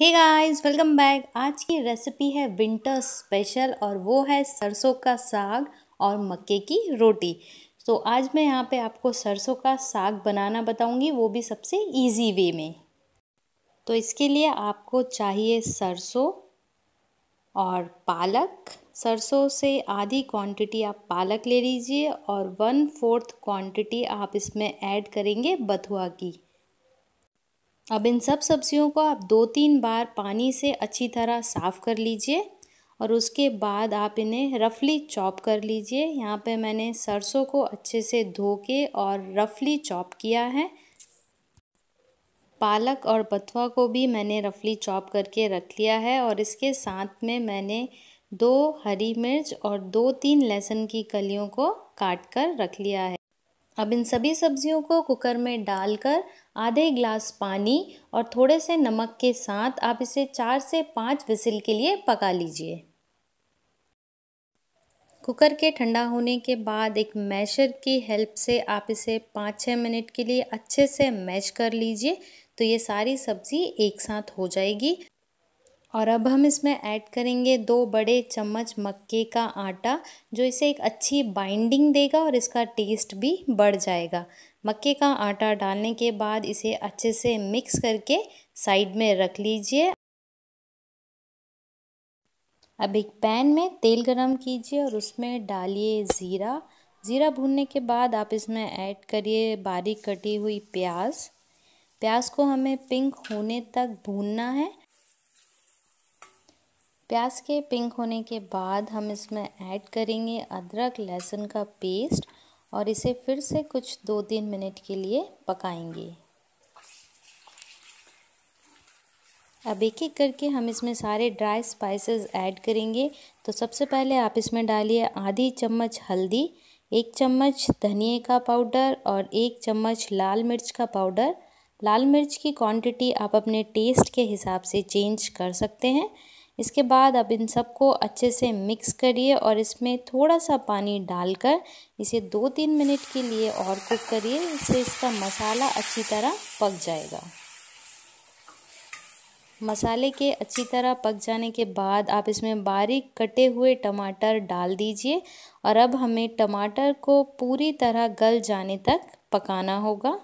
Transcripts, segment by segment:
hey guys welcome back आज की recipe है विंटर स्पेशल और वो है सरसों का साग और मक्के की रोटी तो आज मैं यहाँ पे आपको सरसों का साग बनाना बताऊँगी वो भी सबसे इजी वे में तो इसके लिए आपको चाहिए सरसों और पालक सरसों से आधी क्वांटिटी आप पालक ले लीजिए और वन फोर्थ क्वांटिटी आप इसमें ऐड करेंगे बथुआ की अब इन सब सब्जियों को आप दो तीन बार पानी से अच्छी तरह साफ़ कर लीजिए और उसके बाद आप इन्हें रफली चॉप कर लीजिए यहाँ पे मैंने सरसों को अच्छे से धो के और रफली चॉप किया है पालक और बथुआ को भी मैंने रफली चॉप करके रख लिया है और इसके साथ में मैंने दो हरी मिर्च और दो तीन लहसुन की कलियों को काट कर रख लिया है अब इन सभी सब्जियों को कुकर में डालकर आधे ग्लास पानी और थोड़े से नमक के साथ आप इसे चार से पाँच विसिल के लिए पका लीजिए कुकर के ठंडा होने के बाद एक मैशर की हेल्प से आप इसे पाँच छः मिनट के लिए अच्छे से मैश कर लीजिए तो ये सारी सब्ज़ी एक साथ हो जाएगी और अब हम इसमें ऐड करेंगे दो बड़े चम्मच मक्के का आटा जो इसे एक अच्छी बाइंडिंग देगा और इसका टेस्ट भी बढ़ जाएगा मक्के का आटा डालने के बाद इसे अच्छे से मिक्स करके साइड में रख लीजिए अब एक पैन में तेल गरम कीजिए और उसमें डालिए ज़ीरा ज़ीरा भूनने के बाद आप इसमें ऐड करिए बारीक कटी हुई प्याज प्याज को हमें पिंक होने तक भूनना है प्याज के पिंक होने के बाद हम इसमें ऐड करेंगे अदरक लहसुन का पेस्ट और इसे फिर से कुछ दो तीन मिनट के लिए पकाएंगे अब एक एक करके हम इसमें सारे ड्राई स्पाइसेस ऐड करेंगे तो सबसे पहले आप इसमें डालिए आधी चम्मच हल्दी एक चम्मच धनिए का पाउडर और एक चम्मच लाल मिर्च का पाउडर लाल मिर्च की क्वांटिटी आप अपने टेस्ट के हिसाब से चेंज कर सकते हैं इसके बाद अब इन सबको अच्छे से मिक्स करिए और इसमें थोड़ा सा पानी डालकर इसे दो तीन मिनट के लिए और कुक करिए इससे इसका मसाला अच्छी तरह पक जाएगा मसाले के अच्छी तरह पक जाने के बाद आप इसमें बारीक कटे हुए टमाटर डाल दीजिए और अब हमें टमाटर को पूरी तरह गल जाने तक पकाना होगा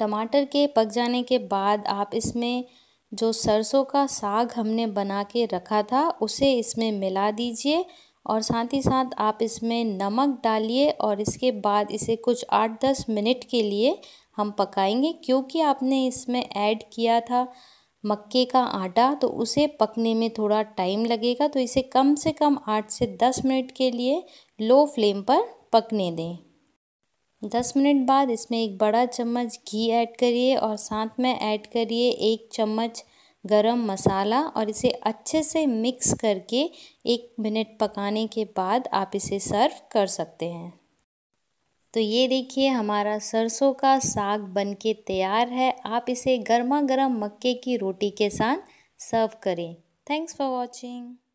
टमाटर के पक जाने के बाद आप इसमें जो सरसों का साग हमने बना के रखा था उसे इसमें मिला दीजिए और साथ ही साथ आप इसमें नमक डालिए और इसके बाद इसे कुछ आठ दस मिनट के लिए हम पकाएंगे क्योंकि आपने इसमें ऐड किया था मक्के का आटा तो उसे पकने में थोड़ा टाइम लगेगा तो इसे कम से कम आठ से दस मिनट के लिए लो फ्लेम पर पकने दें दस मिनट बाद इसमें एक बड़ा चम्मच घी ऐड करिए और साथ में ऐड करिए एक चम्मच गरम मसाला और इसे अच्छे से मिक्स करके एक मिनट पकाने के बाद आप इसे सर्व कर सकते हैं तो ये देखिए हमारा सरसों का साग बनके तैयार है आप इसे गर्मा गर्म मक्के की रोटी के साथ सर्व करें थैंक्स फॉर वॉचिंग